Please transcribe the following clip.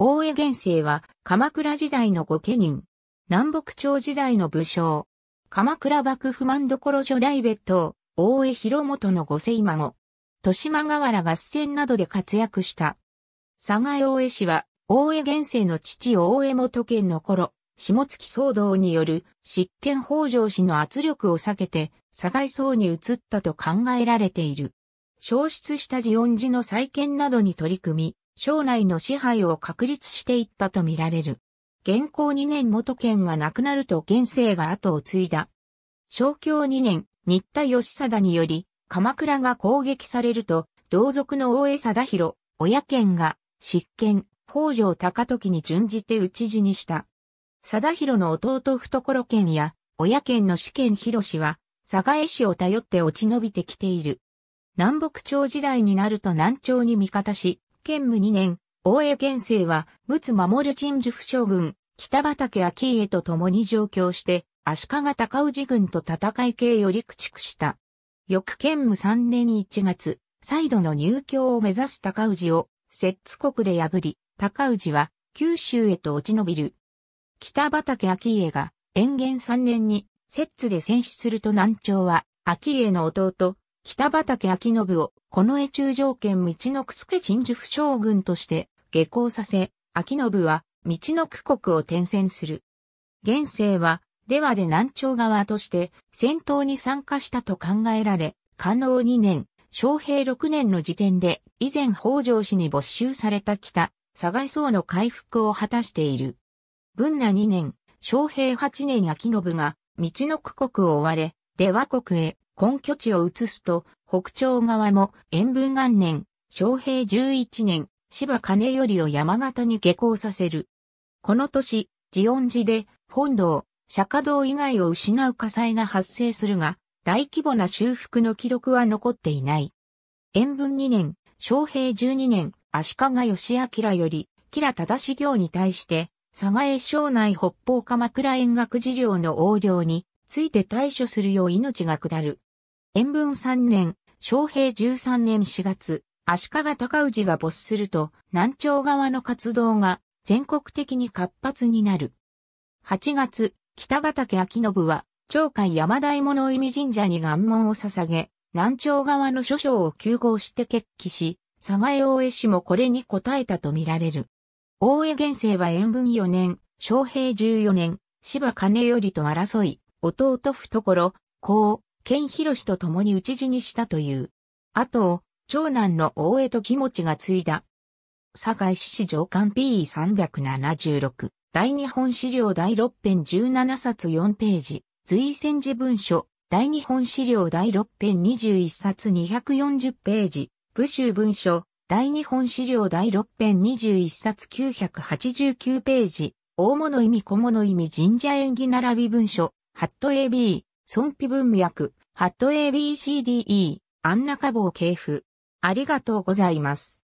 大江元生は鎌倉時代の御家人、南北朝時代の武将、鎌倉幕府万所所大別当、大江広元の御世孫、豊島河原合戦などで活躍した。佐賀大江氏は、大江元生の父大江元県の頃、下月騒動による執権北条氏の圧力を避けて、佐賀層に移ったと考えられている。消失した慈恩寺の再建などに取り組み、省内の支配を確立していったとみられる。元寇2年元県が亡くなると現政が後を継いだ。昭教2年、新田義貞により、鎌倉が攻撃されると、同族の大江貞弘、親県が、執権、北条高時に準じて討ち死にした。貞弘の弟懐県や、親県の試験広氏は、佐賀江氏を頼って落ち延びてきている。南北朝時代になると南朝に味方し、建武2年、大江元政は、陸奥守陳寿府将軍、北畠秋家と共に上京して、足利高氏軍と戦い系より駆逐した。翌建武3年1月、再度の入京を目指す高氏を、摂津国で破り、高氏は、九州へと落ち延びる。北畠顕家が、延元3年に、摂津で戦死すると南朝は、顕家の弟、北畠秋信を、この絵中条件道のく助陳樹府将軍として、下校させ、秋信は、道のく国を転戦する。現世は、ではで南朝側として戦闘に参加したと考えられ、官能2年、昌平6年の時点で以前北条氏に没収された北、佐賀層の回復を果たしている。文那2年、昌平8年秋信が、道のく国を追われ、出和国へ根拠地を移すと、北朝側も塩分元年、昌平11年、芝金頼を山形に下校させる。この年、慈音寺で本堂、釈迦堂以外を失う火災が発生するが、大規模な修復の記録は残っていない。塩分2年、昌平12年、足利義明より、吉良忠行に対して、佐賀江省内北方鎌倉円学事業の横領について対処するよう命が下る。延文3年、昌平13年4月、足利尊氏が没すると、南朝側の活動が全国的に活発になる。8月、北畠秋信は、長海山大物意味神社に願文を捧げ、南朝側の諸将を休合して決起し、佐賀江大江氏もこれに応えたとみられる。大江元政は延文4年、昌平14年、芝金頼と争い、弟懐、こう、広氏と共に討ち死にしたという。あと、長男の大江と気持ちが継いだ。堺市史上官 P376、大日本資料第6編17冊4ページ、随戦時文書、大日本資料第6編21冊240ページ、武州文書、大日本資料第6編21冊989ページ、大物意味小物意味神社演技並び文書、ハット AB、孫皮文脈、ハット ABCDE、カボ坊系譜。ありがとうございます。